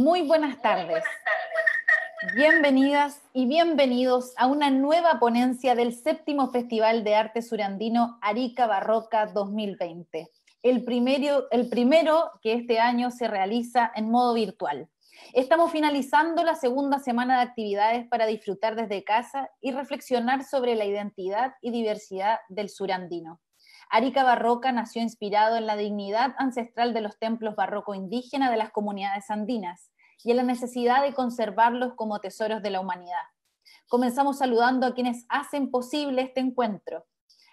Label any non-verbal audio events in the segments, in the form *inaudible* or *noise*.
Muy buenas tardes. Bienvenidas y bienvenidos a una nueva ponencia del séptimo Festival de Arte Surandino Arica Barroca 2020, el primero, el primero que este año se realiza en modo virtual. Estamos finalizando la segunda semana de actividades para disfrutar desde casa y reflexionar sobre la identidad y diversidad del surandino. Arica Barroca nació inspirado en la dignidad ancestral de los templos barroco indígena de las comunidades andinas, y a la necesidad de conservarlos como tesoros de la humanidad. Comenzamos saludando a quienes hacen posible este encuentro.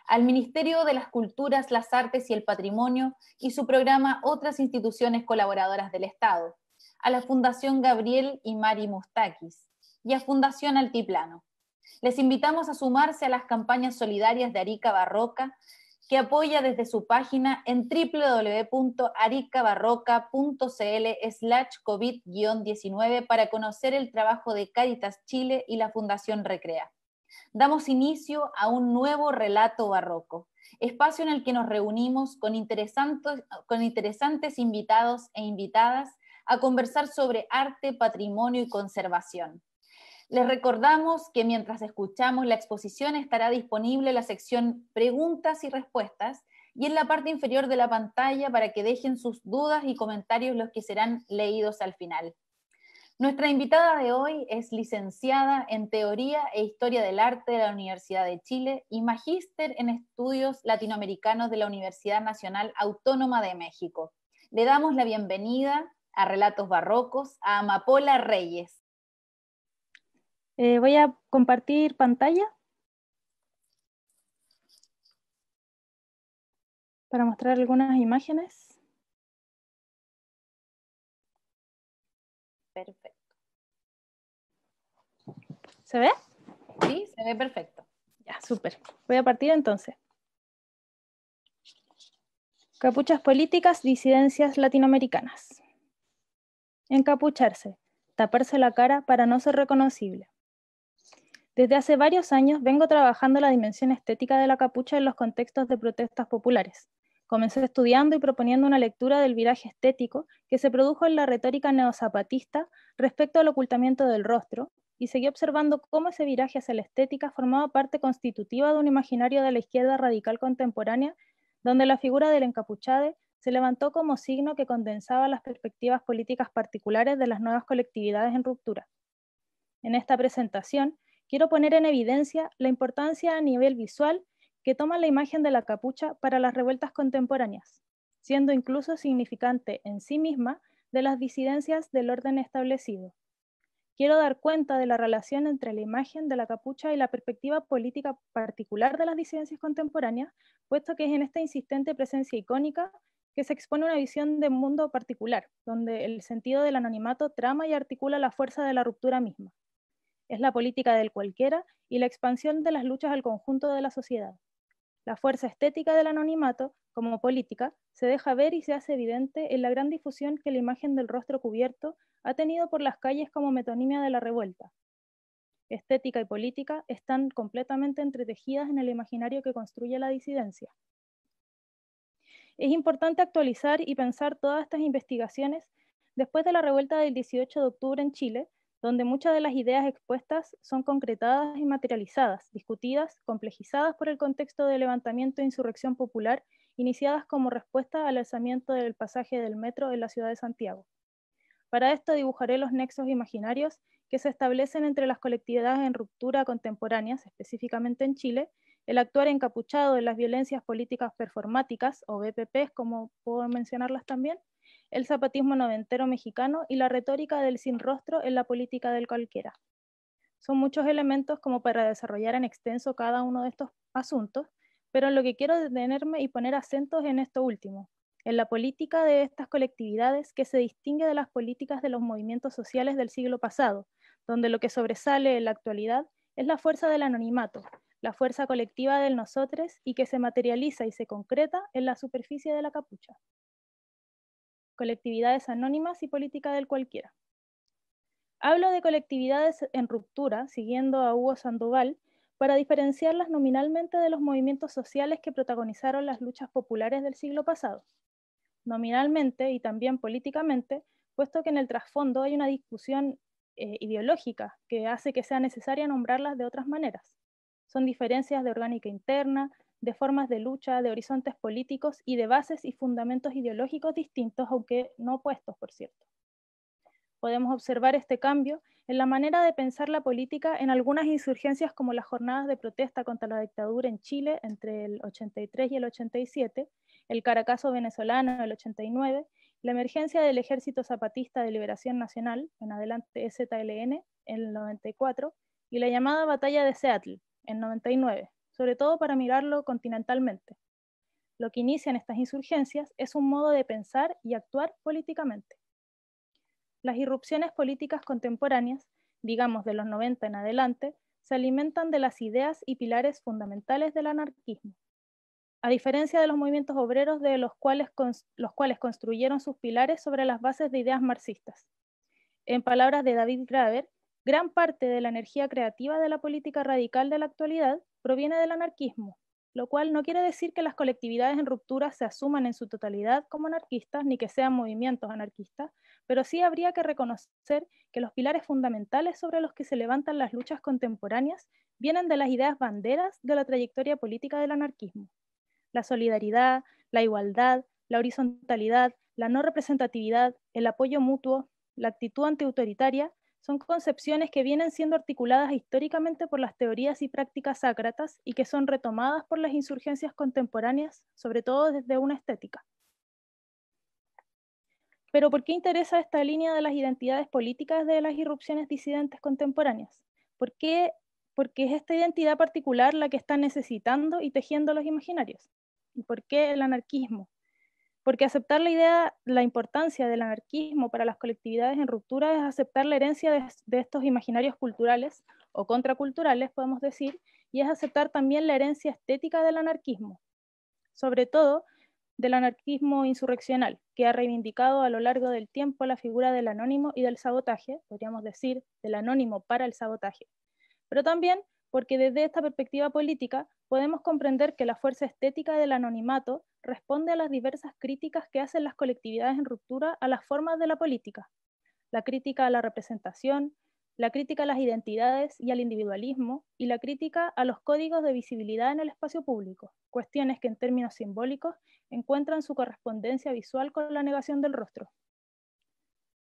Al Ministerio de las Culturas, las Artes y el Patrimonio y su programa Otras instituciones colaboradoras del Estado. A la Fundación Gabriel y Mari Mustakis y a Fundación Altiplano. Les invitamos a sumarse a las campañas solidarias de Arica Barroca que apoya desde su página en www.aricabarroca.cl slash COVID-19 para conocer el trabajo de Caritas Chile y la Fundación Recrea. Damos inicio a un nuevo relato barroco, espacio en el que nos reunimos con interesantes, con interesantes invitados e invitadas a conversar sobre arte, patrimonio y conservación. Les recordamos que mientras escuchamos la exposición estará disponible la sección preguntas y respuestas y en la parte inferior de la pantalla para que dejen sus dudas y comentarios los que serán leídos al final. Nuestra invitada de hoy es licenciada en Teoría e Historia del Arte de la Universidad de Chile y magíster en Estudios Latinoamericanos de la Universidad Nacional Autónoma de México. Le damos la bienvenida a Relatos Barrocos a Amapola Reyes. Eh, voy a compartir pantalla para mostrar algunas imágenes. Perfecto. ¿Se ve? Sí, se ve perfecto. Ya, súper. Voy a partir entonces. Capuchas políticas, disidencias latinoamericanas. Encapucharse, taparse la cara para no ser reconocible desde hace varios años vengo trabajando la dimensión estética de la capucha en los contextos de protestas populares. Comencé estudiando y proponiendo una lectura del viraje estético que se produjo en la retórica neozapatista respecto al ocultamiento del rostro, y seguí observando cómo ese viraje hacia la estética formaba parte constitutiva de un imaginario de la izquierda radical contemporánea, donde la figura del encapuchade se levantó como signo que condensaba las perspectivas políticas particulares de las nuevas colectividades en ruptura. En esta presentación Quiero poner en evidencia la importancia a nivel visual que toma la imagen de la capucha para las revueltas contemporáneas, siendo incluso significante en sí misma de las disidencias del orden establecido. Quiero dar cuenta de la relación entre la imagen de la capucha y la perspectiva política particular de las disidencias contemporáneas, puesto que es en esta insistente presencia icónica que se expone una visión de mundo particular, donde el sentido del anonimato trama y articula la fuerza de la ruptura misma es la política del cualquiera y la expansión de las luchas al conjunto de la sociedad. La fuerza estética del anonimato, como política, se deja ver y se hace evidente en la gran difusión que la imagen del rostro cubierto ha tenido por las calles como metonimia de la revuelta. Estética y política están completamente entretejidas en el imaginario que construye la disidencia. Es importante actualizar y pensar todas estas investigaciones después de la revuelta del 18 de octubre en Chile, donde muchas de las ideas expuestas son concretadas y materializadas, discutidas, complejizadas por el contexto de levantamiento e insurrección popular, iniciadas como respuesta al alzamiento del pasaje del metro en la ciudad de Santiago. Para esto dibujaré los nexos imaginarios que se establecen entre las colectividades en ruptura contemporáneas, específicamente en Chile, el actuar encapuchado de las violencias políticas performáticas, o BPPs, como puedo mencionarlas también, el zapatismo noventero mexicano y la retórica del sin rostro en la política del cualquiera. Son muchos elementos como para desarrollar en extenso cada uno de estos asuntos, pero lo que quiero detenerme y poner acentos en esto último, en la política de estas colectividades que se distingue de las políticas de los movimientos sociales del siglo pasado, donde lo que sobresale en la actualidad es la fuerza del anonimato, la fuerza colectiva del nosotres y que se materializa y se concreta en la superficie de la capucha colectividades anónimas y política del cualquiera. Hablo de colectividades en ruptura, siguiendo a Hugo Sandoval, para diferenciarlas nominalmente de los movimientos sociales que protagonizaron las luchas populares del siglo pasado. Nominalmente y también políticamente, puesto que en el trasfondo hay una discusión eh, ideológica que hace que sea necesaria nombrarlas de otras maneras. Son diferencias de orgánica interna, de formas de lucha, de horizontes políticos y de bases y fundamentos ideológicos distintos, aunque no opuestos, por cierto. Podemos observar este cambio en la manera de pensar la política en algunas insurgencias como las jornadas de protesta contra la dictadura en Chile entre el 83 y el 87, el Caracazo venezolano en el 89, la emergencia del Ejército Zapatista de Liberación Nacional, en adelante STLN, en el 94, y la llamada Batalla de Seattle, en 99, sobre todo para mirarlo continentalmente. Lo que inician estas insurgencias es un modo de pensar y actuar políticamente. Las irrupciones políticas contemporáneas, digamos de los 90 en adelante, se alimentan de las ideas y pilares fundamentales del anarquismo. A diferencia de los movimientos obreros de los cuales, los cuales construyeron sus pilares sobre las bases de ideas marxistas. En palabras de David Graver, gran parte de la energía creativa de la política radical de la actualidad proviene del anarquismo, lo cual no quiere decir que las colectividades en ruptura se asuman en su totalidad como anarquistas ni que sean movimientos anarquistas, pero sí habría que reconocer que los pilares fundamentales sobre los que se levantan las luchas contemporáneas vienen de las ideas banderas de la trayectoria política del anarquismo. La solidaridad, la igualdad, la horizontalidad, la no representatividad, el apoyo mutuo, la actitud antiautoritaria son concepciones que vienen siendo articuladas históricamente por las teorías y prácticas ácratas y que son retomadas por las insurgencias contemporáneas, sobre todo desde una estética. Pero ¿por qué interesa esta línea de las identidades políticas de las irrupciones disidentes contemporáneas? ¿Por qué? Porque es esta identidad particular la que está necesitando y tejiendo los imaginarios. ¿Y por qué el anarquismo? porque aceptar la idea, la importancia del anarquismo para las colectividades en ruptura es aceptar la herencia de, estos imaginarios culturales o contraculturales, podemos decir, y es aceptar también la herencia estética del anarquismo, sobre todo del anarquismo insurreccional, que ha reivindicado a lo largo del tiempo la figura del anónimo y del sabotaje, podríamos decir, del anónimo para el sabotaje, pero también porque desde esta perspectiva política podemos comprender que la fuerza estética del anonimato responde a las diversas críticas que hacen las colectividades en ruptura a las formas de la política. La crítica a la representación, la crítica a las identidades y al individualismo, y la crítica a los códigos de visibilidad en el espacio público, cuestiones que en términos simbólicos encuentran su correspondencia visual con la negación del rostro.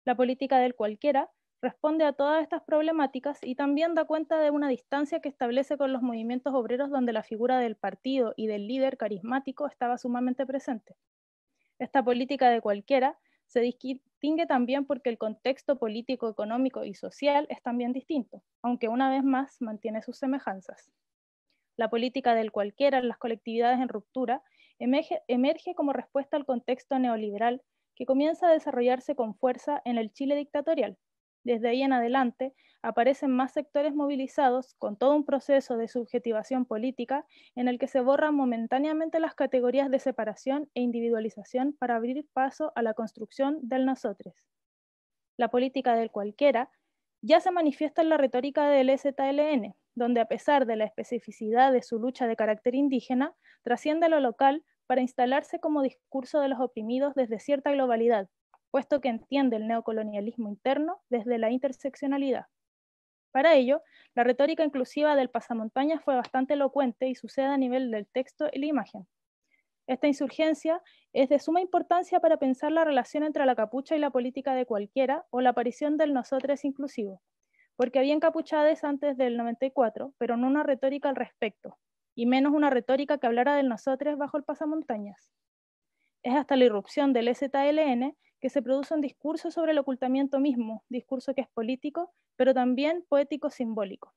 La política del cualquiera responde a todas estas problemáticas y también da cuenta de una distancia que establece con los movimientos obreros donde la figura del partido y del líder carismático estaba sumamente presente. Esta política de cualquiera se distingue también porque el contexto político, económico y social es también distinto, aunque una vez más mantiene sus semejanzas. La política del cualquiera en las colectividades en ruptura emerge, emerge como respuesta al contexto neoliberal que comienza a desarrollarse con fuerza en el Chile dictatorial, desde ahí en adelante aparecen más sectores movilizados con todo un proceso de subjetivación política en el que se borran momentáneamente las categorías de separación e individualización para abrir paso a la construcción del nosotros. La política del cualquiera ya se manifiesta en la retórica del STLN, donde a pesar de la especificidad de su lucha de carácter indígena, trasciende lo local para instalarse como discurso de los oprimidos desde cierta globalidad, puesto que entiende el neocolonialismo interno desde la interseccionalidad. Para ello, la retórica inclusiva del pasamontañas fue bastante elocuente y sucede a nivel del texto y la imagen. Esta insurgencia es de suma importancia para pensar la relación entre la capucha y la política de cualquiera o la aparición del nosotros inclusivo, porque había encapuchades antes del 94, pero no una retórica al respecto, y menos una retórica que hablara del nosotros bajo el pasamontañas. Es hasta la irrupción del STLN que se produce un discurso sobre el ocultamiento mismo, discurso que es político, pero también poético-simbólico.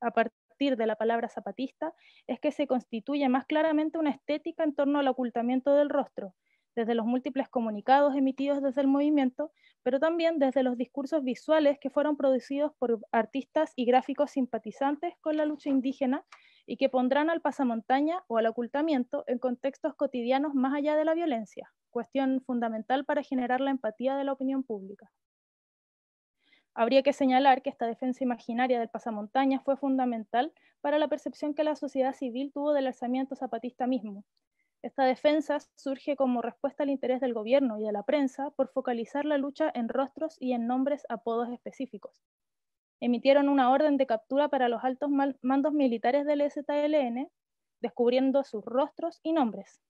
A partir de la palabra zapatista es que se constituye más claramente una estética en torno al ocultamiento del rostro, desde los múltiples comunicados emitidos desde el movimiento, pero también desde los discursos visuales que fueron producidos por artistas y gráficos simpatizantes con la lucha indígena, y que pondrán al pasamontaña o al ocultamiento en contextos cotidianos más allá de la violencia, cuestión fundamental para generar la empatía de la opinión pública. Habría que señalar que esta defensa imaginaria del pasamontaña fue fundamental para la percepción que la sociedad civil tuvo del alzamiento zapatista mismo. Esta defensa surge como respuesta al interés del gobierno y de la prensa por focalizar la lucha en rostros y en nombres, apodos específicos, emitieron una orden de captura para los altos mandos militares del STLN, descubriendo sus rostros y nombres,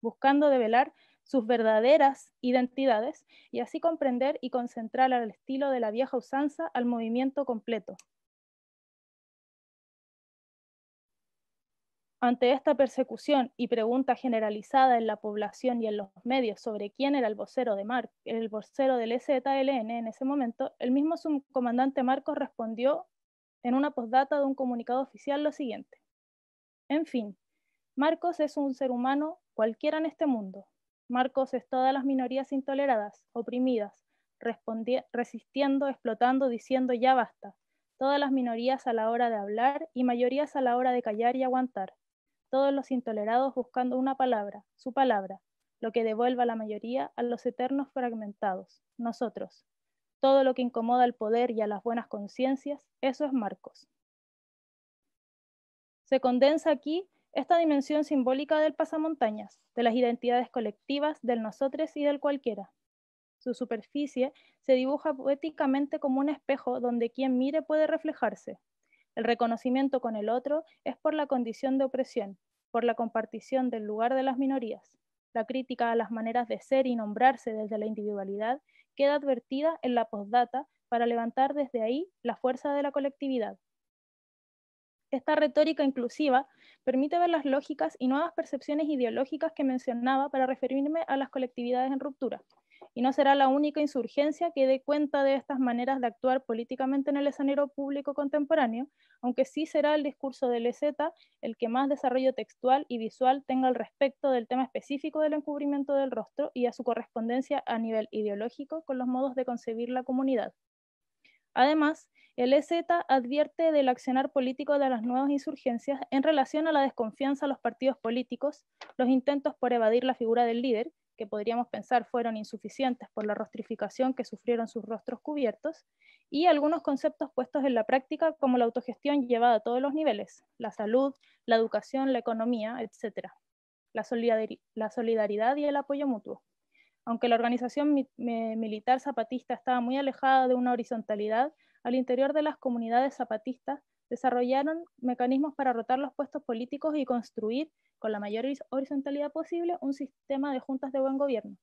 buscando develar sus verdaderas identidades y así comprender y concentrar al estilo de la vieja usanza al movimiento completo, Ante esta persecución y pregunta generalizada en la población y en los medios sobre quién era el vocero, de el vocero del EZLN en ese momento, el mismo subcomandante Marcos respondió en una postdata de un comunicado oficial lo siguiente. En fin, Marcos es un ser humano cualquiera en este mundo. Marcos es todas las minorías intoleradas, oprimidas, resistiendo, explotando, diciendo ya basta. Todas las minorías a la hora de hablar y mayorías a la hora de callar y aguantar todos los intolerados buscando una palabra, su palabra, lo que devuelva la mayoría a los eternos fragmentados, nosotros. Todo lo que incomoda al poder y a las buenas conciencias, eso es Marcos. Se condensa aquí esta dimensión simbólica del pasamontañas, de las identidades colectivas, del nosotros y del cualquiera. Su superficie se dibuja poéticamente como un espejo donde quien mire puede reflejarse, el reconocimiento con el otro es por la condición de opresión, por la compartición del lugar de las minorías. La crítica a las maneras de ser y nombrarse desde la individualidad queda advertida en la postdata para levantar desde ahí la fuerza de la colectividad. Esta retórica inclusiva permite ver las lógicas y nuevas percepciones ideológicas que mencionaba para referirme a las colectividades en ruptura y no será la única insurgencia que dé cuenta de estas maneras de actuar políticamente en el escenario público contemporáneo, aunque sí será el discurso del EZ el que más desarrollo textual y visual tenga al respecto del tema específico del encubrimiento del rostro y a su correspondencia a nivel ideológico con los modos de concebir la comunidad. Además, el EZ advierte del accionar político de las nuevas insurgencias en relación a la desconfianza a los partidos políticos, los intentos por evadir la figura del líder que podríamos pensar fueron insuficientes por la rostrificación que sufrieron sus rostros cubiertos, y algunos conceptos puestos en la práctica como la autogestión llevada a todos los niveles, la salud, la educación, la economía, etcétera La, solidaridad y el apoyo mutuo. Aunque la organización militar zapatista estaba muy alejada de una horizontalidad al interior de las comunidades zapatistas, desarrollaron mecanismos para rotar los puestos políticos y construir, con la mayor horizontalidad posible, un sistema de juntas de buen gobierno.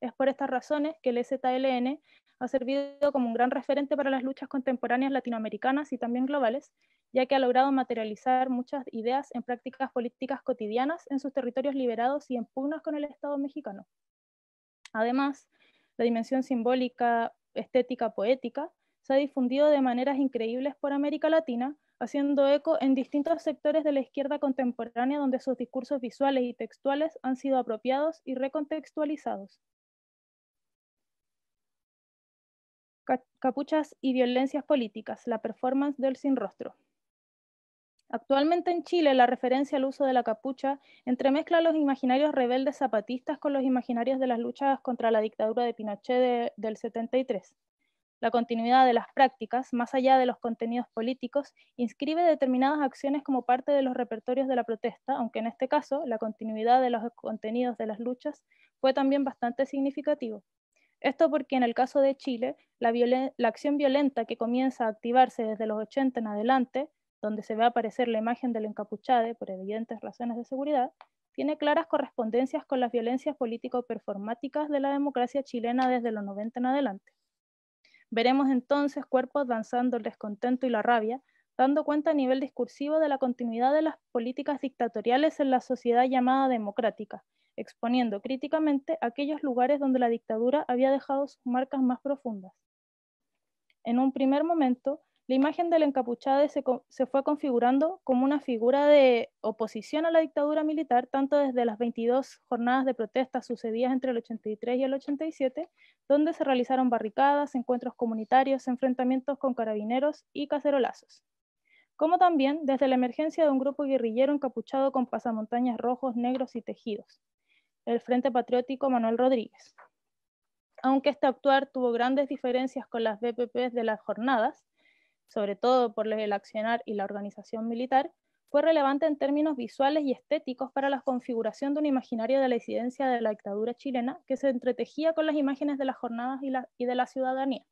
Es por estas razones que el e ZLN ha servido como un gran referente para las luchas contemporáneas latinoamericanas y también globales, ya que ha logrado materializar muchas ideas en prácticas políticas cotidianas en sus territorios liberados y en pugnas con el Estado mexicano. Además, la dimensión simbólica, estética, poética, se ha difundido de maneras increíbles por América Latina, haciendo eco en distintos sectores de la izquierda contemporánea donde sus discursos visuales y textuales han sido apropiados y recontextualizados. Capuchas y violencias políticas, la performance del sin rostro. Actualmente en Chile, la referencia al uso de la capucha entremezcla los imaginarios rebeldes zapatistas con los imaginarios de las luchas contra la dictadura de Pinochet del 73. La continuidad de las prácticas, más allá de los contenidos políticos, inscribe determinadas acciones como parte de los repertorios de la protesta, aunque en este caso la continuidad de los contenidos de las luchas fue también bastante significativo. Esto porque en el caso de Chile, la, la acción violenta que comienza a activarse desde los 80 en adelante, donde se ve aparecer la imagen del encapuchado por evidentes razones de seguridad, tiene claras correspondencias con las violencias político-performáticas de la democracia chilena desde los 90 en adelante. Veremos entonces cuerpos danzando el descontento y la rabia, dando cuenta a nivel discursivo de la continuidad de las políticas dictatoriales en la sociedad llamada democrática, exponiendo críticamente aquellos lugares donde la dictadura había dejado sus marcas más profundas. En un primer momento, la imagen del encapuchado se, fue configurando como una figura de oposición a la dictadura militar, tanto desde las 22 jornadas de protestas sucedidas entre el 83 y el 87, donde se realizaron barricadas, encuentros comunitarios, enfrentamientos con carabineros y cacerolazos. Como también desde la emergencia de un grupo guerrillero encapuchado con pasamontañas rojos, negros y tejidos, el Frente Patriótico Manuel Rodríguez. Aunque este actuar tuvo grandes diferencias con las BPPs de las jornadas, sobre todo por el accionar y la organización militar, fue relevante en términos visuales y estéticos para la configuración de un imaginario de la incidencia de la dictadura chilena que se entretejía con las imágenes de las jornadas y, y de la ciudadanía.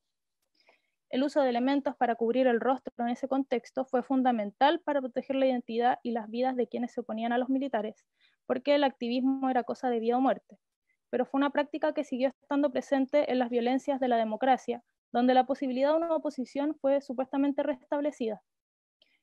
El uso de elementos para cubrir el rostro en ese contexto fue fundamental para proteger la identidad y las vidas de quienes se oponían a los militares, porque el activismo era cosa de vida o muerte, pero fue una práctica que siguió estando presente en las violencias de la democracia, donde la posibilidad de una oposición fue supuestamente restablecida.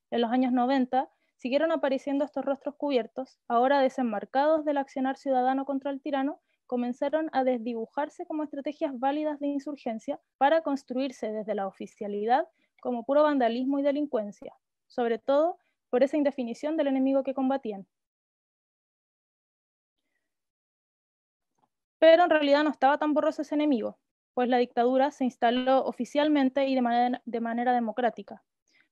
En los años 90 siguieron apareciendo estos rostros cubiertos, ahora desenmarcados del accionar ciudadano contra el tirano, comenzaron a desdibujarse como estrategias válidas de insurgencia para construirse desde la oficialidad como puro vandalismo y delincuencia, sobre todo por esa indefinición del enemigo que combatían. pero en realidad no estaba tan borroso ese enemigo, pues la dictadura se instaló oficialmente y de manera, democrática.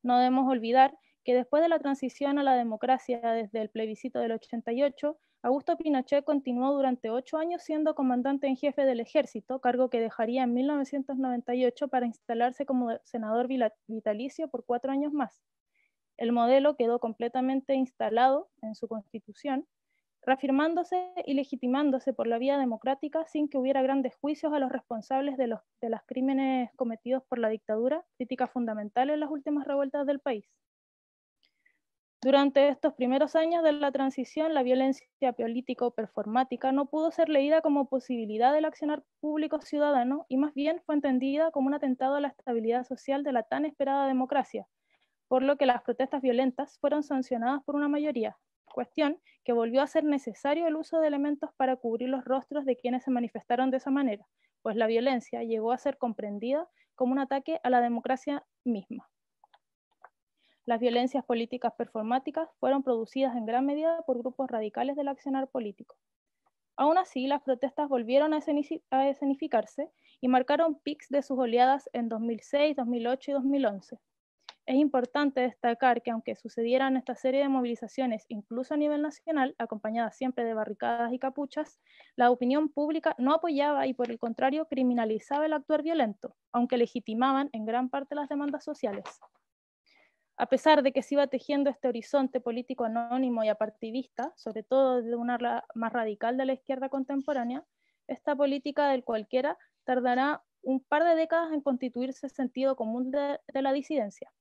No debemos olvidar que después de la transición a la democracia desde el plebiscito del 88, Augusto Pinochet continuó durante ocho años siendo comandante en jefe del ejército, cargo que dejaría en 1998 para instalarse como senador vitalicio por cuatro años más. El modelo quedó completamente instalado en su constitución reafirmándose y legitimándose por la vía democrática sin que hubiera grandes juicios a los responsables de los crímenes cometidos por la dictadura, críticas fundamentales en las últimas revueltas del país. Durante estos primeros años de la transición, la violencia político-performática no pudo ser leída como posibilidad del accionar público ciudadano y más bien fue entendida como un atentado a la estabilidad social de la tan esperada democracia, por lo que las protestas violentas fueron sancionadas por una mayoría, cuestión que volvió a ser necesario el uso de elementos para cubrir los rostros de quienes se manifestaron de esa manera, pues la violencia llegó a ser comprendida como un ataque a la democracia misma. Las violencias políticas performáticas fueron producidas en gran medida por grupos radicales del accionar político. Aún así, las protestas volvieron a escenificarse y marcaron pics de sus oleadas en 2006, 2008 y 2011. Es importante destacar que aunque sucedieran esta serie de movilizaciones, incluso a nivel nacional, acompañadas siempre de barricadas y capuchas, la opinión pública no apoyaba y por el contrario criminalizaba el actuar violento, aunque legitimaban en gran parte las demandas sociales. A pesar de que se iba tejiendo este horizonte político anónimo y apartidista, sobre todo de una más radical de la izquierda contemporánea, esta política del cualquiera tardará un par de décadas en constituirse el sentido común de la disidencia.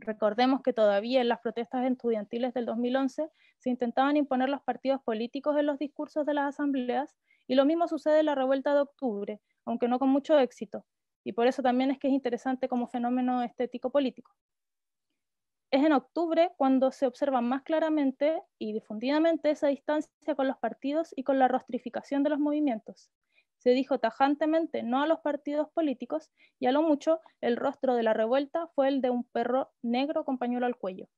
Recordemos que todavía en las protestas estudiantiles del 2011 se intentaban imponer los partidos políticos en los discursos de las asambleas y lo mismo sucede en la revuelta de octubre, aunque no con mucho éxito. Y por eso también es que es interesante como fenómeno estético político. Es en octubre cuando se observa más claramente y difundidamente esa distancia con los partidos y con la rostrificación de los movimientos, se dijo tajantemente no a los partidos políticos y a lo mucho el rostro de la revuelta fue el de un perro negro con pañuelo al cuello.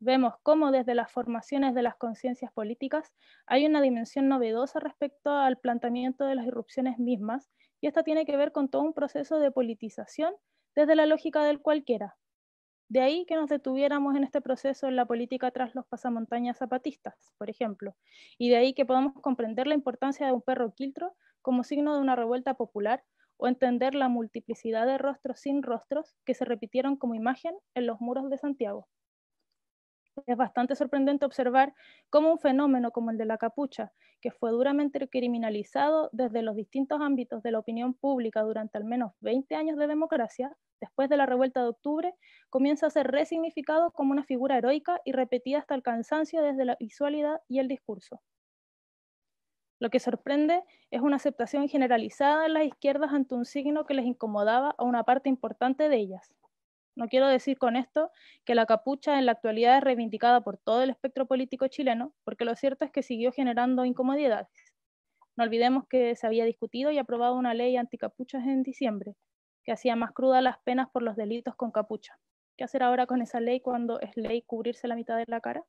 Vemos cómo desde las formaciones de las conciencias políticas hay una dimensión novedosa respecto al planteamiento de las irrupciones mismas y esta tiene que ver con todo un proceso de politización desde la lógica del cualquiera, de ahí que nos detuviéramos en este proceso en la política tras los pasamontañas zapatistas, por ejemplo, y de ahí que podamos comprender la importancia de un perro quiltro como signo de una revuelta popular o entender la multiplicidad de rostros sin rostros que se repitieron como imagen en los muros de Santiago. Es bastante sorprendente observar cómo un fenómeno como el de la capucha, que fue duramente criminalizado desde los distintos ámbitos de la opinión pública durante al menos 20 años de democracia, después de la revuelta de octubre, comienza a ser resignificado como una figura heroica y repetida hasta el cansancio desde la visualidad y el discurso. Lo que sorprende es una aceptación generalizada en las izquierdas ante un signo que les incomodaba a una parte importante de ellas, no quiero decir con esto que la capucha en la actualidad es reivindicada por todo el espectro político chileno, porque lo cierto es que siguió generando incomodidades. No olvidemos que se había discutido y aprobado una ley anticapuchas en diciembre, que hacía más crudas las penas por los delitos con capucha. ¿Qué hacer ahora con esa ley cuando es ley cubrirse la mitad de la cara?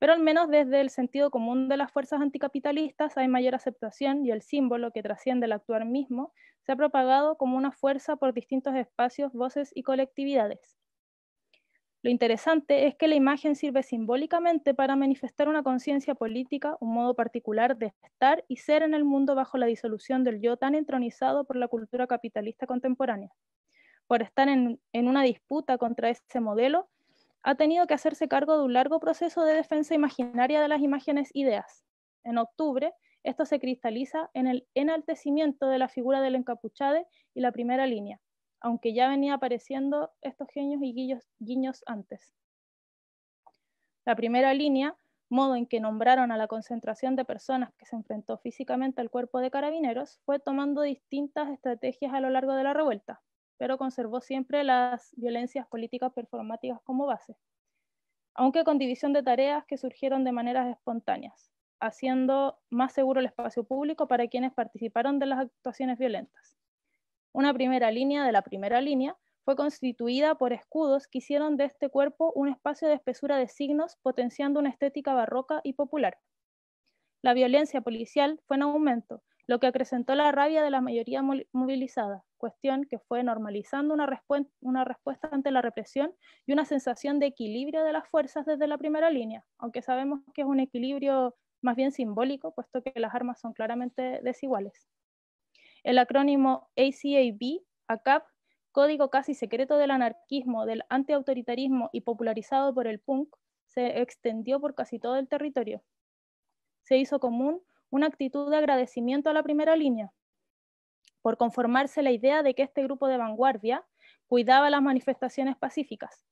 Pero al menos desde el sentido común de las fuerzas anticapitalistas hay mayor aceptación y el símbolo que trasciende el actuar mismo se ha propagado como una fuerza por distintos espacios, voces y colectividades. Lo interesante es que la imagen sirve simbólicamente para manifestar una conciencia política, un modo particular de estar y ser en el mundo bajo la disolución del yo tan entronizado por la cultura capitalista contemporánea. Por estar en, en una disputa contra ese modelo, ha tenido que hacerse cargo de un largo proceso de defensa imaginaria de las imágenes ideas. En octubre, esto se cristaliza en el enaltecimiento de la figura del encapuchade y la primera línea, aunque ya venía apareciendo estos genios y guiños antes. La primera línea, modo en que nombraron a la concentración de personas que se enfrentó físicamente al cuerpo de carabineros, fue tomando distintas estrategias a lo largo de la revuelta pero conservó siempre las violencias políticas performáticas como base, aunque con división de tareas que surgieron de maneras espontáneas, haciendo más seguro el espacio público para quienes participaron de las actuaciones violentas. Una primera línea de la primera línea fue constituida por escudos que hicieron de este cuerpo un espacio de espesura de signos, potenciando una estética barroca y popular. La violencia policial fue en aumento, lo que acrecentó la rabia de la mayoría movilizada, cuestión que fue normalizando una, respuesta ante la represión y una sensación de equilibrio de las fuerzas desde la primera línea, aunque sabemos que es un equilibrio más bien simbólico, puesto que las armas son claramente desiguales. El acrónimo ACAB, ACAP, código casi secreto del anarquismo, del antiautoritarismo y popularizado por el punk, se extendió por casi todo el territorio. Se hizo común una actitud de agradecimiento a la primera línea por conformarse la idea de que este grupo de vanguardia cuidaba las manifestaciones pacíficas.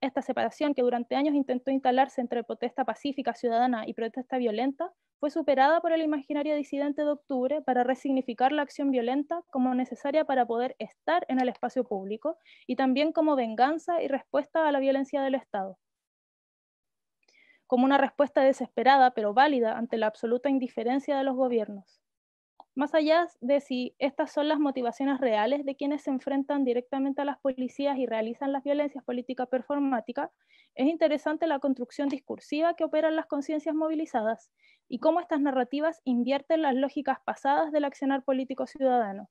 Esta separación que durante años intentó instalarse entre protesta pacífica ciudadana y protesta violenta fue superada por el imaginario disidente de octubre para resignificar la acción violenta como necesaria para poder estar en el espacio público y también como venganza y respuesta a la violencia del Estado como una respuesta desesperada pero válida ante la absoluta indiferencia de los gobiernos. Más allá de si estas son las motivaciones reales de quienes se enfrentan directamente a las policías y realizan las violencias políticas performáticas, es interesante la construcción discursiva que operan las conciencias movilizadas y cómo estas narrativas invierten las lógicas pasadas del accionar político ciudadano.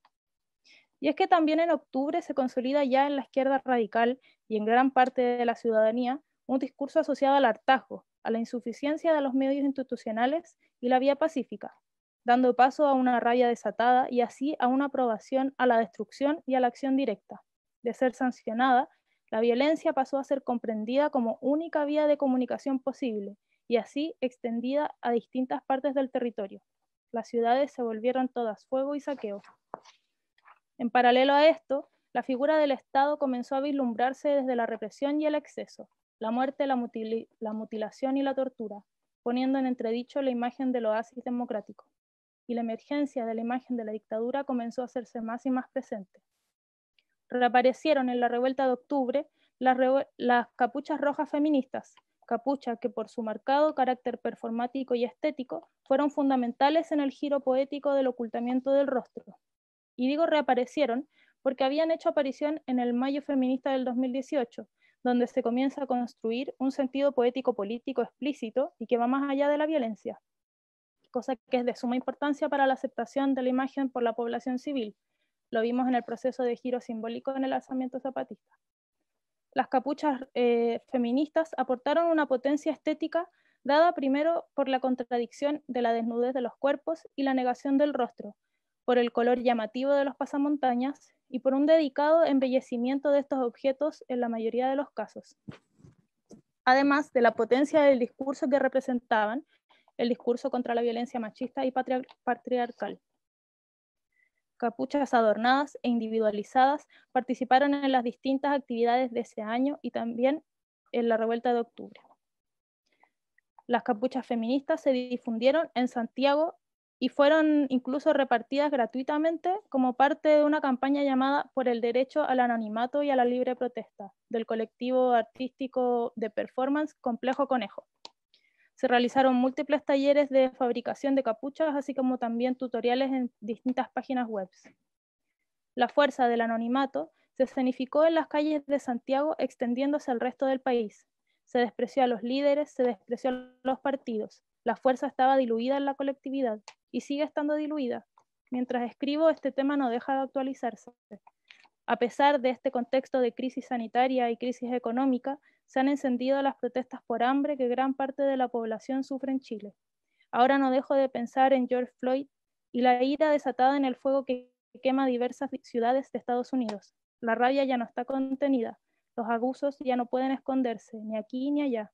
Y es que también en octubre se consolida ya en la izquierda radical y en gran parte de la ciudadanía un discurso asociado al hartazgo, a la insuficiencia de los medios institucionales y la vía pacífica, dando paso a una rabia desatada y así a una aprobación a la destrucción y a la acción directa. De ser sancionada, la violencia pasó a ser comprendida como única vía de comunicación posible y así extendida a distintas partes del territorio. Las ciudades se volvieron todas fuego y saqueo. En paralelo a esto, la figura del Estado comenzó a vislumbrarse desde la represión y el exceso, la muerte, la, mutilación y la tortura, poniendo en entredicho la imagen del oasis democrático. Y la emergencia de la imagen de la dictadura comenzó a hacerse más y más presente. Reaparecieron en la revuelta de octubre las, las capuchas rojas feministas, capuchas que por su marcado carácter performático y estético fueron fundamentales en el giro poético del ocultamiento del rostro. Y digo reaparecieron porque habían hecho aparición en el Mayo Feminista del 2018, donde se comienza a construir un sentido poético-político explícito y que va más allá de la violencia, cosa que es de suma importancia para la aceptación de la imagen por la población civil. Lo vimos en el proceso de giro simbólico en el alzamiento zapatista. Las capuchas eh, feministas aportaron una potencia estética dada primero por la contradicción de la desnudez de los cuerpos y la negación del rostro, por el color llamativo de los pasamontañas y por un dedicado embellecimiento de estos objetos en la mayoría de los casos. Además de la potencia del discurso que representaban, el discurso contra la violencia machista y patriarcal. Capuchas adornadas e individualizadas participaron en las distintas actividades de ese año y también en la revuelta de octubre. Las capuchas feministas se difundieron en Santiago y fueron incluso repartidas gratuitamente como parte de una campaña llamada Por el Derecho al Anonimato y a la Libre Protesta del colectivo artístico de performance Complejo Conejo. Se realizaron múltiples talleres de fabricación de capuchas, así como también tutoriales en distintas páginas web. La fuerza del anonimato se escenificó en las calles de Santiago extendiéndose al resto del país. Se despreció a los líderes, se despreció a los partidos, la fuerza estaba diluida en la colectividad y sigue estando diluida. Mientras escribo, este tema no deja de actualizarse. A pesar de este contexto de crisis sanitaria y crisis económica, se han encendido las protestas por hambre que gran parte de la población sufre en Chile. Ahora no dejo de pensar en George Floyd y la ira desatada en el fuego que quema diversas ciudades de Estados Unidos. La rabia ya no está contenida, los abusos ya no pueden esconderse, ni aquí ni allá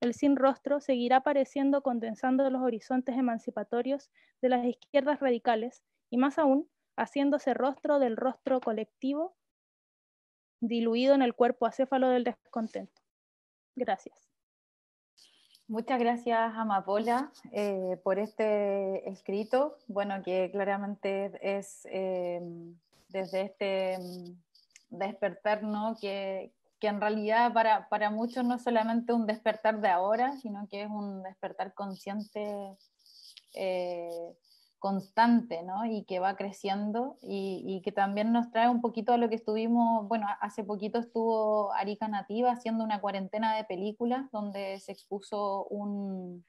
el sin rostro seguirá apareciendo condensando los horizontes emancipatorios de las izquierdas radicales y más aún haciéndose rostro del rostro colectivo diluido en el cuerpo acéfalo del descontento. Gracias. Muchas gracias, Amapola, eh, por este escrito, bueno, que claramente es eh, desde este mm, despertar ¿no? que, que en realidad para, muchos no es solamente un despertar de ahora, sino que es un despertar consciente eh, constante, ¿no? Y que va creciendo y, que también nos trae un poquito a lo que estuvimos, bueno, hace poquito estuvo Arica Nativa haciendo una cuarentena de películas donde se expuso un,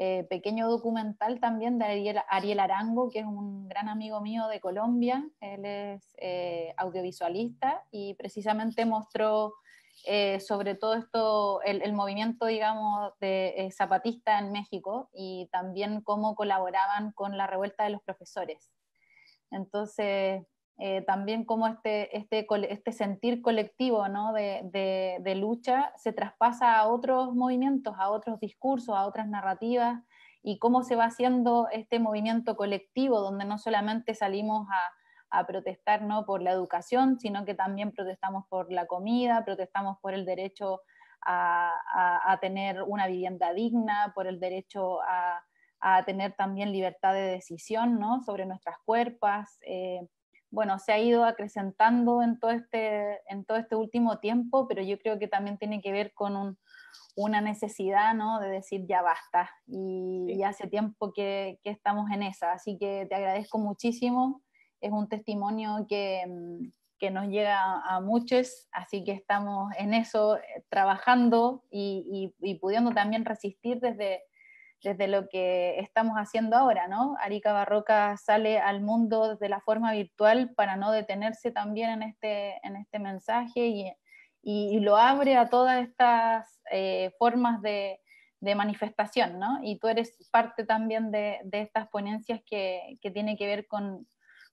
eh, pequeño documental también de Ariel, Arango, que es un gran amigo mío de Colombia, él es eh, audiovisualista y precisamente mostró eh, sobre todo esto, el, el movimiento, digamos, de zapatista en México y también cómo colaboraban con la revuelta de los profesores. Entonces, eh, también cómo este, este, este sentir colectivo ¿no? de, lucha se traspasa a otros movimientos, a otros discursos, a otras narrativas, y cómo se va haciendo este movimiento colectivo, donde no solamente salimos a, a protestar ¿no? por la educación, sino que también protestamos por la comida, protestamos por el derecho a, tener una vivienda digna, por el derecho a, tener también libertad de decisión ¿no? sobre nuestras cuerpos. Eh, bueno, se ha ido acrecentando en todo este, en todo este último tiempo, pero yo creo que también tiene que ver con una necesidad, ¿no? De decir ya basta. Y, hace tiempo que, estamos en esa. Así que te agradezco muchísimo. Es un testimonio que, mm, nos llega a, muchos, así que estamos en eso, eh, trabajando y pudiendo también resistir desde, desde lo que estamos haciendo ahora, ¿no? Arica Barroca sale al mundo de la forma virtual para no detenerse también en este, en este mensaje y, y, lo abre a todas estas eh, formas de, manifestación, ¿no? Y tú eres parte también de, estas ponencias que, que, tiene que ver con,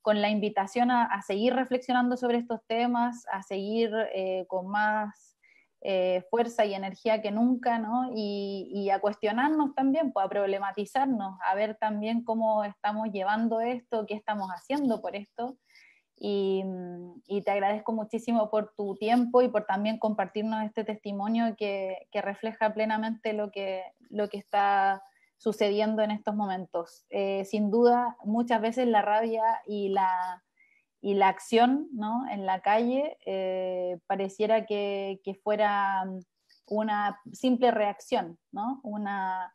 la invitación a, seguir reflexionando sobre estos temas, a seguir eh, con más eh, fuerza y energía que nunca, ¿no? Y, a cuestionarnos también, pues, a problematizarnos, a ver también cómo estamos llevando esto, qué estamos haciendo por esto. Y, te agradezco muchísimo por tu tiempo y por también compartirnos este testimonio que, refleja plenamente lo que, está sucediendo en estos momentos. Eh, sin duda, muchas veces la rabia y la y la acción ¿no? en la calle eh, pareciera que, fuera mm, una simple reacción, ¿no? una,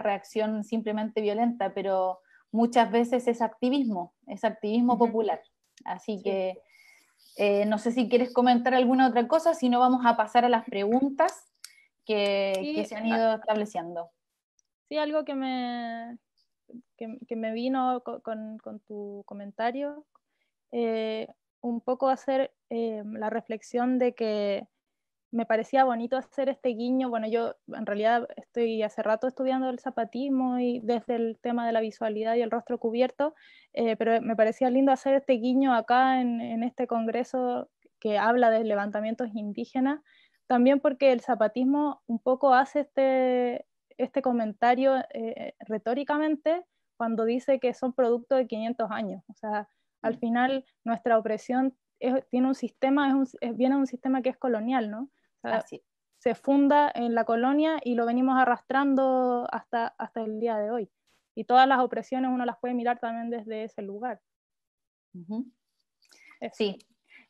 reacción simplemente violenta, pero muchas veces es activismo, es activismo popular. Así que eh, no sé si quieres comentar alguna otra cosa, si no vamos a pasar a las preguntas que, se han ido estableciendo. Sí, algo que me, me vino con, con tu comentario, eh, un poco hacer eh, la reflexión de que me parecía bonito hacer este guiño. Bueno, yo en realidad estoy hace rato estudiando el zapatismo y desde el tema de la visualidad y el rostro cubierto, eh, pero me parecía lindo hacer este guiño acá en, este congreso que habla de levantamientos indígenas, también porque el zapatismo un poco hace este, este comentario retóricamente cuando dice que son producto de 500 años. O sea, al final, nuestra opresión tiene un sistema, viene de un sistema que es colonial, ¿no? Se funda en la colonia y lo venimos arrastrando hasta, hasta el día de hoy. Y todas las opresiones uno las puede mirar también desde ese lugar. Sí,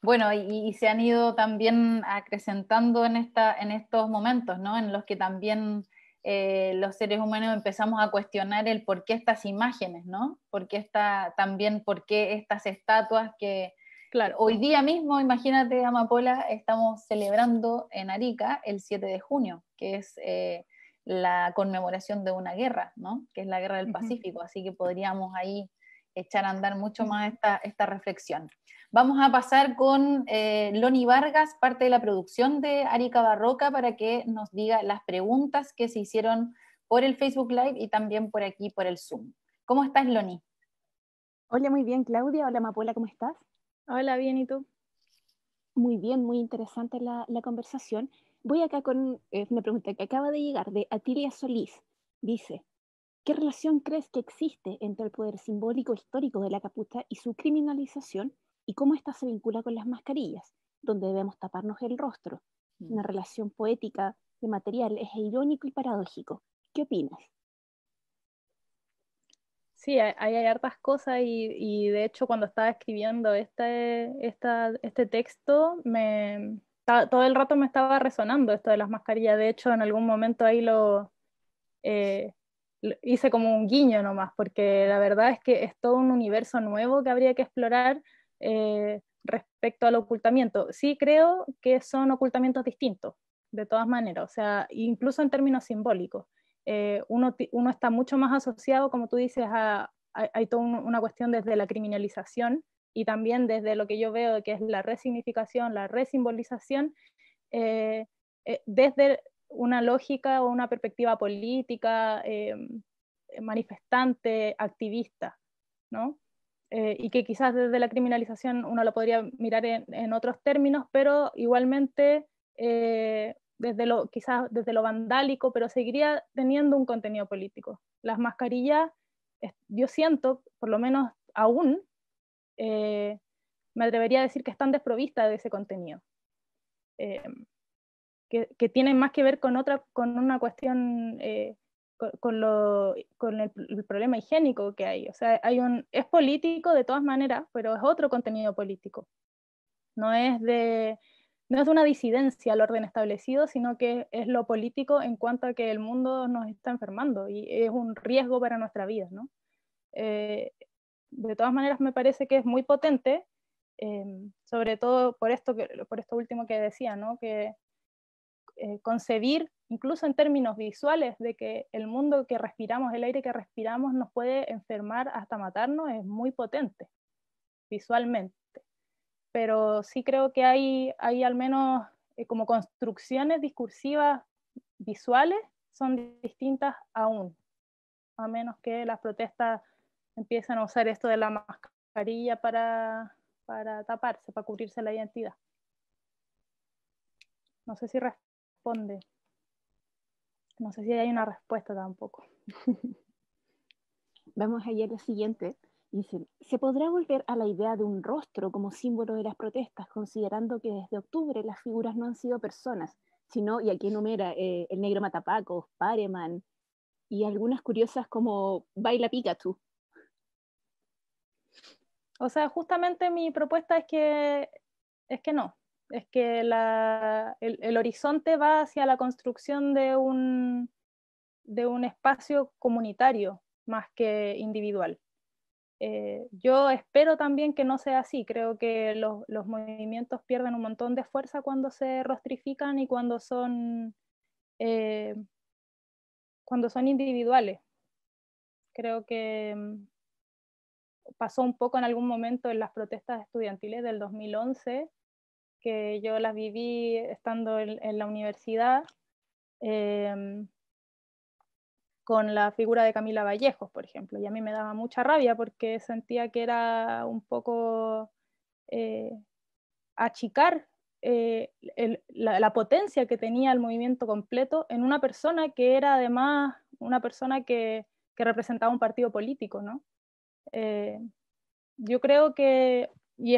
bueno, y, se han ido también acrecentando en, esta, en estos momentos, ¿no? En los que también eh, los seres humanos empezamos a cuestionar el por qué estas imágenes, ¿no? ¿Por qué está, también por qué estas estatuas que... Claro, hoy día mismo, imagínate, Amapola, estamos celebrando en Arica el 7 de junio, que es eh, la conmemoración de una guerra, ¿no? Que es la guerra del Pacífico, así que podríamos ahí echar a andar mucho más esta, reflexión. Vamos a pasar con eh, Loni Vargas, parte de la producción de Arica Barroca, para que nos diga las preguntas que se hicieron por el Facebook Live y también por aquí, por el Zoom. ¿Cómo estás, Loni? Hola, muy bien, Claudia. Hola, Mapuela, ¿cómo estás? Hola, bien, ¿y tú? Muy bien, muy interesante la, conversación. Voy acá con eh, una pregunta que acaba de llegar de Atilia Solís. Dice, ¿Qué relación crees que existe entre el poder simbólico histórico de la capucha y su criminalización y cómo esta se vincula con las mascarillas, donde debemos taparnos el rostro? Mm. Una relación poética de material es irónico y paradójico. ¿Qué opinas? Sí, hay, hay hartas cosas y, de hecho cuando estaba escribiendo este, este texto me, todo el rato me estaba resonando esto de las mascarillas. De hecho, en algún momento ahí lo... Eh, hice como un guiño nomás, porque la verdad es que es todo un universo nuevo que habría que explorar eh, respecto al ocultamiento. Sí creo que son ocultamientos distintos, de todas maneras, o sea, incluso en términos simbólicos. Eh, uno, está mucho más asociado, como tú dices, a, hay toda una cuestión desde la criminalización y también desde lo que yo veo que es la resignificación, la resimbolización, eh, desde una lógica o una perspectiva política, eh, manifestante, activista, ¿no? Eh, y que quizás desde la criminalización uno lo podría mirar en, otros términos, pero igualmente eh, desde lo, quizás desde lo vandálico, pero seguiría teniendo un contenido político. Las mascarillas, yo siento, por lo menos aún, me atrevería a decir que están desprovistas de ese contenido que, tiene tienen más que ver con, otra, con una cuestión, eh, con, el, problema higiénico que hay. O sea, hay un, es político de todas maneras, pero es otro contenido político. No es de, no es una disidencia al orden establecido, sino que es lo político en cuanto a que el mundo nos está enfermando y es un riesgo para nuestra vida. ¿no? Eh, de todas maneras, me parece que es muy potente, eh, sobre todo por esto, que, por esto último que decía, ¿no? que eh, concebir, incluso en términos visuales, de que el mundo que respiramos, el aire que respiramos, nos puede enfermar hasta matarnos, es muy potente visualmente. Pero sí creo que hay, hay al menos eh, como construcciones discursivas visuales son distintas aún, a menos que las protestas empiezan a usar esto de la mascarilla para, para taparse, para cubrirse la identidad. No sé si responde. No sé si hay una respuesta tampoco. Vamos allá a la siguiente. Dicen, ¿se podrá volver a la idea de un rostro como símbolo de las protestas, considerando que desde octubre las figuras no han sido personas, sino, y aquí enumera, eh, el negro Matapacos, Pareman, y algunas curiosas como Baila Pikachu? O sea, justamente mi propuesta es que, es que no, es que el, horizonte va hacia la construcción de un, de un espacio comunitario más que individual. Eh, yo espero también que no sea así, creo que los, movimientos pierden un montón de fuerza cuando se rostrifican y cuando son, eh, cuando son individuales. Creo que mm, pasó un poco en algún momento en las protestas estudiantiles del 2011 que yo las viví estando en, la universidad, em, con la figura de Camila Vallejos, por ejemplo. Y a mí me daba mucha rabia porque sentía que era un poco eh, achicar eh, la, potencia que tenía el movimiento completo en una persona que era además una persona que, representaba un partido político, eh, yo creo que, y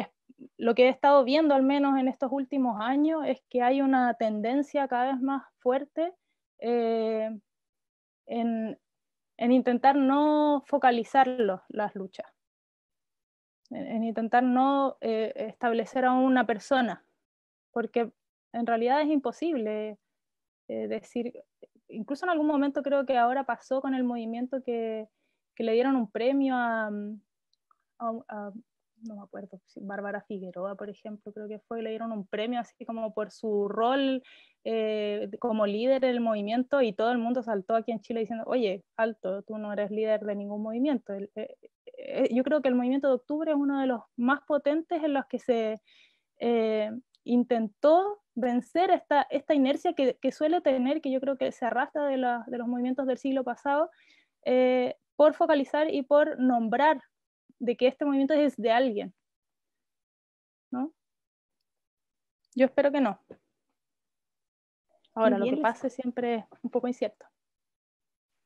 lo que he estado viendo al menos en estos últimos años es que hay una tendencia cada vez más fuerte eh, en, intentar no focalizar las luchas, en, intentar no eh, establecer a una persona, porque en realidad es imposible eh, decir, incluso en algún momento creo que ahora pasó con el movimiento que, le dieron un premio a no me acuerdo, Bárbara Figueroa, por ejemplo, creo que fue, le dieron un premio así como por su rol eh, como líder del movimiento y todo el mundo saltó aquí en Chile diciendo, oye, alto, tú no eres líder de ningún movimiento. Eh, eh, yo creo que el movimiento de octubre es uno de los más potentes en los que se intentó vencer esta, inercia que, suele tener, que yo creo que se arrastra de los movimientos del siglo pasado, por focalizar y por nombrar de que este movimiento es de alguien. ¿No? Yo espero que no. Ahora, lo que pase siempre es un poco incierto.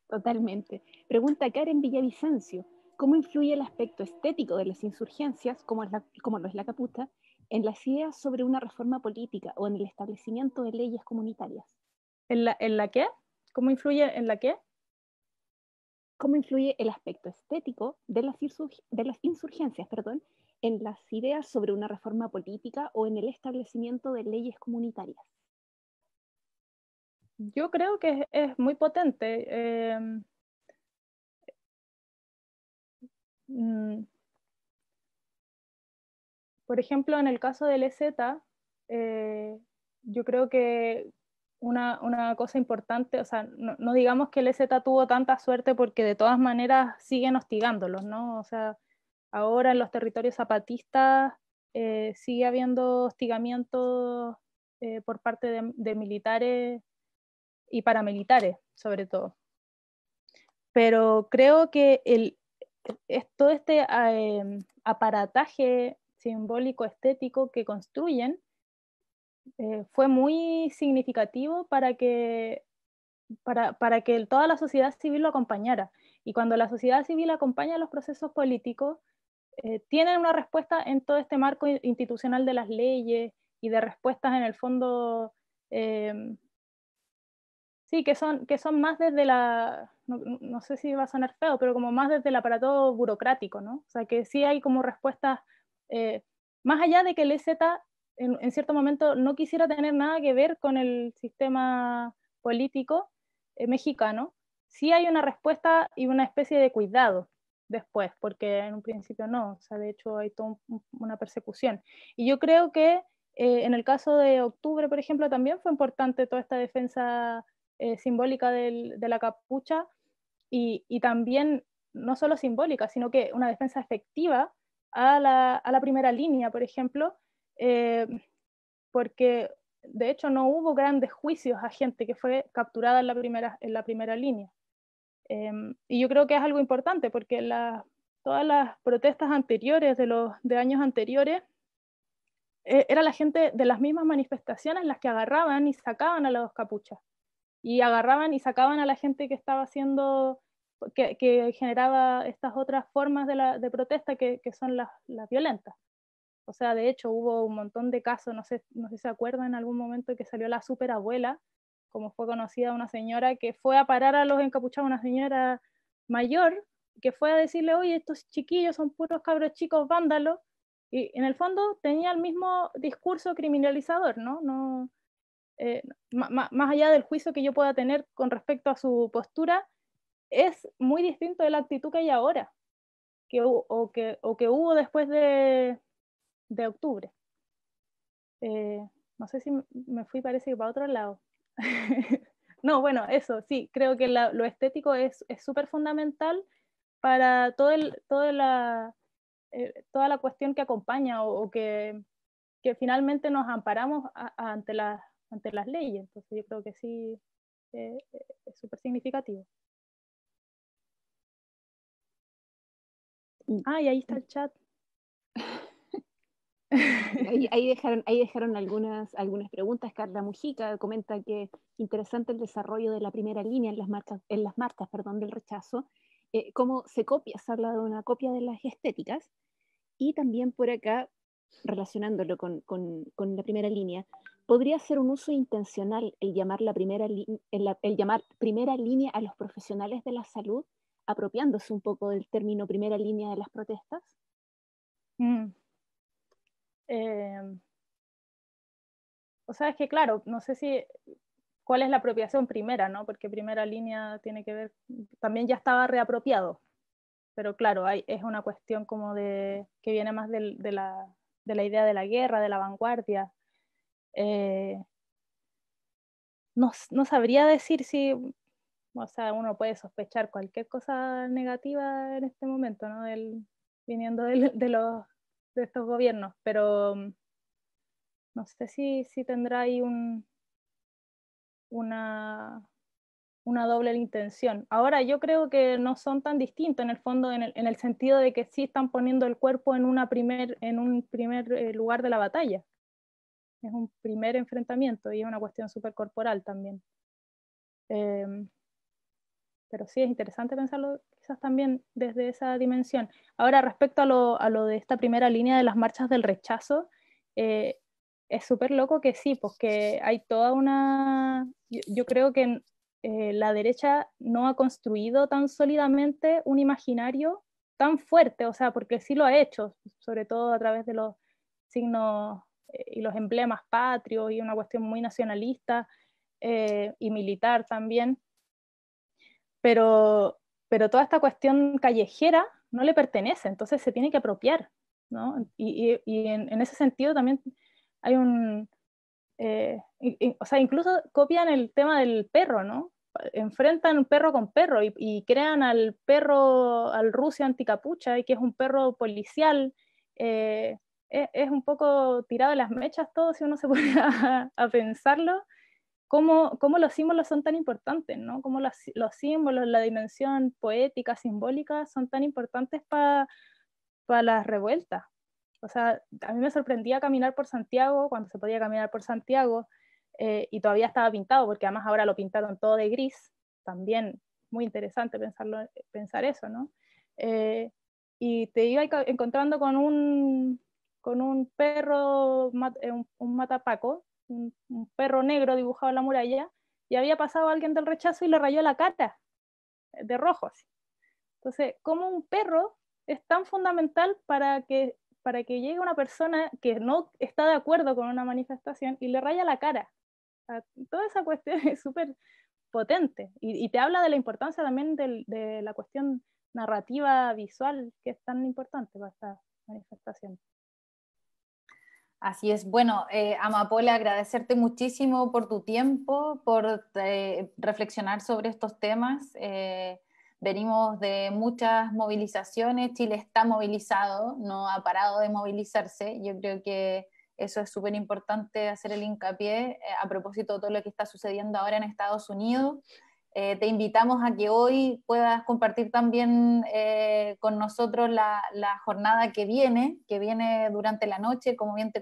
Totalmente. Pregunta Karen Villavicencio, ¿cómo influye el aspecto estético de las insurgencias, como, es la, como lo es la caputa, en las ideas sobre una reforma política o en el establecimiento de leyes comunitarias? ¿En la, en la qué? ¿Cómo influye en la qué? cómo influye el aspecto estético de las, insurgencias perdón, en las ideas sobre una reforma política o en el establecimiento de leyes comunitarias. Yo creo que es, muy potente. Em, mm, por ejemplo, en el caso del EZ, eh, yo creo que una, cosa importante, o sea, no, digamos que el EZ tuvo tanta suerte porque de todas maneras siguen hostigándolos, ¿no? O sea, ahora en los territorios zapatistas eh, sigue habiendo hostigamiento eh, por parte de, militares y paramilitares, sobre todo. Pero creo que el, todo este eh, aparataje simbólico estético que construyen eh, fue muy significativo para que, para, para que toda la sociedad civil lo acompañara. Y cuando la sociedad civil acompaña los procesos políticos, eh, tienen una respuesta en todo este marco institucional de las leyes y de respuestas en el fondo, eh, sí, que son, que son más desde la, no, sé si va a sonar feo, pero como más desde el aparato burocrático, ¿no? O sea, que sí hay como respuestas, más allá de que el EZ en, cierto momento no quisiera tener nada que ver con el sistema político eh, mexicano, si hay una respuesta y una especie de cuidado después, porque en un principio no, o sea, de hecho hay toda una persecución. Y yo creo que eh, en el caso de octubre, por ejemplo, también fue importante toda esta defensa eh, simbólica de la capucha y, también no solo simbólica, sino que una defensa efectiva a la primera línea, por ejemplo, eh, porque de hecho no hubo grandes juicios a gente que fue capturada en la primera, en la primera línea. Em, y yo creo que es algo importante porque todas las protestas anteriores de años anteriores e, era la gente de las mismas manifestaciones las que agarraban y sacaban a los capuchas y agarraban y sacaban a la gente que estaba haciendo que, generaba estas otras formas de, protesta que, son las violentas. O sea, de hecho hubo un montón de casos, no sé, si se acuerdan en algún momento que salió la superabuela, como fue conocida una señora que fue a parar a los encapuchados, una señora mayor, que fue a decirle, oye, estos chiquillos son puros cabros chicos vándalos, y en el fondo tenía el mismo discurso criminalizador, ¿no? no eh, más allá del juicio que yo pueda tener con respecto a su postura, es muy distinto de la actitud que hay ahora, que, que, o que hubo después de, de octubre. Eh, no sé si me fui, parece que para otro lado. *laughs* no, bueno, eso sí, creo que lo estético es súper fundamental para todo el, la, eh, toda la cuestión que acompaña o, que, que, finalmente nos amparamos ante, las, ante las leyes. Entonces yo creo que sí eh, es súper significativo. Ah, y ahí está el chat. Ahí, dejaron, ahí dejaron algunas, algunas preguntas. Carla Mujica comenta que interesante el desarrollo de la primera línea en las, marcas, en las marcas perdón, del rechazo, eh, cómo se copia, se hablado de una copia de las estéticas. Y también por acá, relacionándolo con, la primera línea, podría ser un uso intencional el llamar, la primera el, llamar primera línea a los profesionales de la salud, apropiándose un poco del término primera línea de las protestas. Mm. Eh, o sea, es que claro, no sé si cuál es la apropiación primera, ¿no? Porque primera línea tiene que ver, también ya estaba reapropiado, pero claro, es una cuestión como de, que viene más de, la, de la, idea de la guerra, de la vanguardia. Eh, no, no, sabría decir si, o sea, uno puede sospechar cualquier cosa negativa en este momento, ¿no? Del, viniendo de, de los de estos gobiernos, pero mm, no sé si, tendrá ahí un, una, una doble intención. Ahora yo creo que no son tan distintos en el fondo, en el, sentido de que sí están poniendo el cuerpo en, una primer, en un primer eh, lugar de la batalla. Es un primer enfrentamiento y es una cuestión super corporal también. Em, pero sí es interesante pensarlo quizás también desde esa dimensión. Ahora, respecto a lo, de esta primera línea de las marchas del rechazo, eh, es súper loco que sí, porque pues hay toda una... Yo, creo que eh, la derecha no ha construido tan sólidamente un imaginario tan fuerte, o sea, porque sí lo ha hecho, sobre todo a través de los signos eh, y los emblemas patrios y una cuestión muy nacionalista y militar también, pero, toda esta cuestión callejera no le pertenece, entonces se tiene que apropiar, Y, en, ese sentido también hay un... Eh, o sea, incluso copian el tema del perro, ¿no? Enfrentan un perro con perro y, crean al perro, al ruso anticapucha, que es un perro policial. Eh, e, es, un poco tirado de las mechas todo, si uno se pone *laughs* a pensarlo cómo, cómo los símbolos son tan importantes, ¿no? Cómo los, los símbolos, la dimensión poética, simbólica, son tan importantes para las revueltas. O sea, a mí me sorprendía caminar por Santiago, cuando se podía caminar por Santiago, eh, y todavía estaba pintado, porque además ahora lo pintaron todo de gris, también muy interesante pensarlo, pensar eso, ¿no? Eh, y te iba encontrando con un, con un perro, eh, un matapaco, un, perro negro dibujado en la muralla, y había pasado alguien del rechazo y le rayó la cara de rojo. Así. Entonces, como un perro es tan fundamental para que, para que llegue una persona que no está de acuerdo con una manifestación y le raya la cara? toda esa cuestión *laughs* es súper potente y, te habla de la importancia también de, la cuestión narrativa visual que es tan importante para esta manifestación. Así es. Bueno, eh, Amapola, agradecerte muchísimo por tu tiempo, por eh, reflexionar sobre estos temas. Eh, venimos de muchas movilizaciones, Chile está movilizado, no ha parado de movilizarse. Yo creo que eso es súper importante hacer el hincapié eh, a propósito de todo lo que está sucediendo ahora en Estados Unidos. Eh, te invitamos a que hoy puedas compartir también eh, con nosotros la, jornada que viene, que viene durante la noche, como bien te,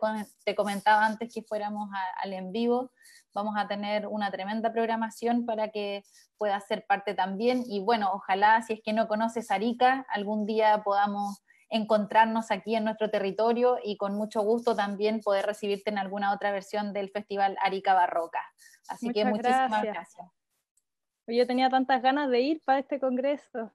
comentaba antes que fuéramos al en vivo, vamos a tener una tremenda programación para que puedas ser parte también y bueno, ojalá si es que no conoces Arica, algún día podamos encontrarnos aquí en nuestro territorio y con mucho gusto también poder recibirte en alguna otra versión del Festival Arica Barroca. Así que muchísimas gracias. Pues yo tenía tantas ganas de ir para este congreso.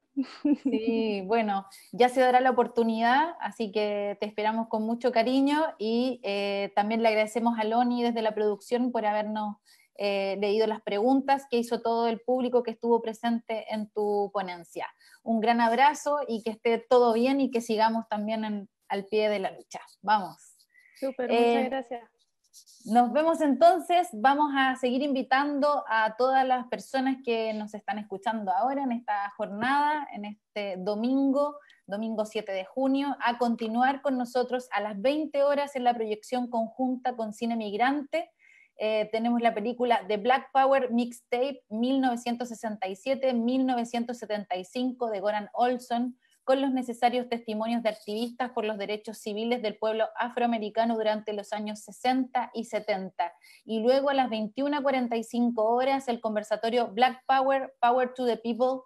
Sí, *laughs* bueno, ya se dará la oportunidad, así que te esperamos con mucho cariño y eh, también le agradecemos a Loni desde la producción por habernos eh, leído las preguntas que hizo todo el público que estuvo presente en tu ponencia. Un gran abrazo y que esté todo bien y que sigamos también al pie de la lucha. Vamos. Súper, eh, muchas gracias. Nos vemos entonces. Vamos a seguir invitando a todas las personas que nos están escuchando ahora en esta jornada, en este domingo, domingo 7 de junio, a continuar con nosotros a las 20 horas en la proyección conjunta con Cine Migrante. Eh, tenemos la película The Black Power Mixtape 1967-1975 de Goran Olson con los necesarios testimonios de activistas por los derechos civiles del pueblo afroamericano durante los años 60 y 70. Y luego a las 21.45 horas el conversatorio Black Power, Power to the People,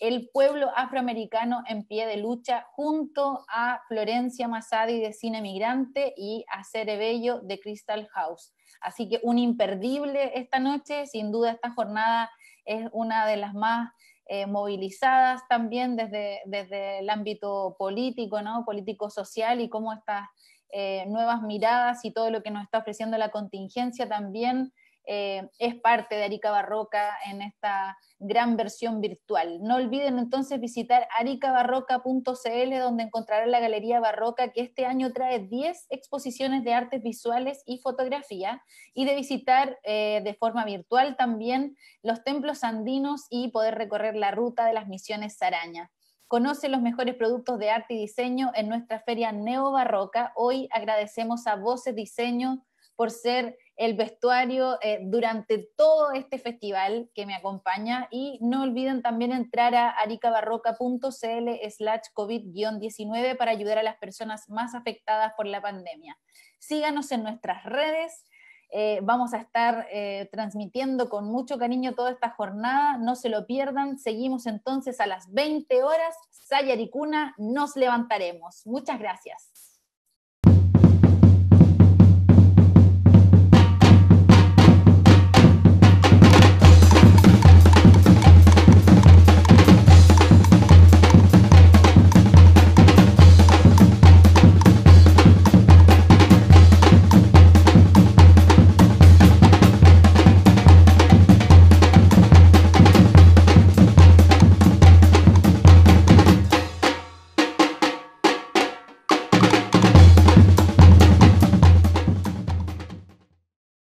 el pueblo afroamericano en pie de lucha junto a Florencia Masadi de Cine Migrante y a Cerebello de Crystal House. Así que un imperdible esta noche, sin duda esta jornada es una de las más eh, movilizadas también desde, desde el ámbito político, ¿no? político-social y cómo estas eh, nuevas miradas y todo lo que nos está ofreciendo la contingencia también eh, es parte de Arica Barroca en esta gran versión virtual. No olviden entonces visitar aricabarroca.cl donde encontrarán la Galería Barroca que este año trae 10 exposiciones de artes visuales y fotografía y de visitar eh, de forma virtual también los templos andinos y poder recorrer la ruta de las misiones Saraña. Conoce los mejores productos de arte y diseño en nuestra feria Neo Barroca. Hoy agradecemos a Voces Diseño por ser el vestuario eh, durante todo este festival que me acompaña y no olviden también entrar a aricabarroca.cl slash COVID-19 para ayudar a las personas más afectadas por la pandemia. Síganos en nuestras redes, eh, vamos a estar eh, transmitiendo con mucho cariño toda esta jornada, no se lo pierdan. Seguimos entonces a las 20 horas. Sayaricuna, nos levantaremos. Muchas gracias.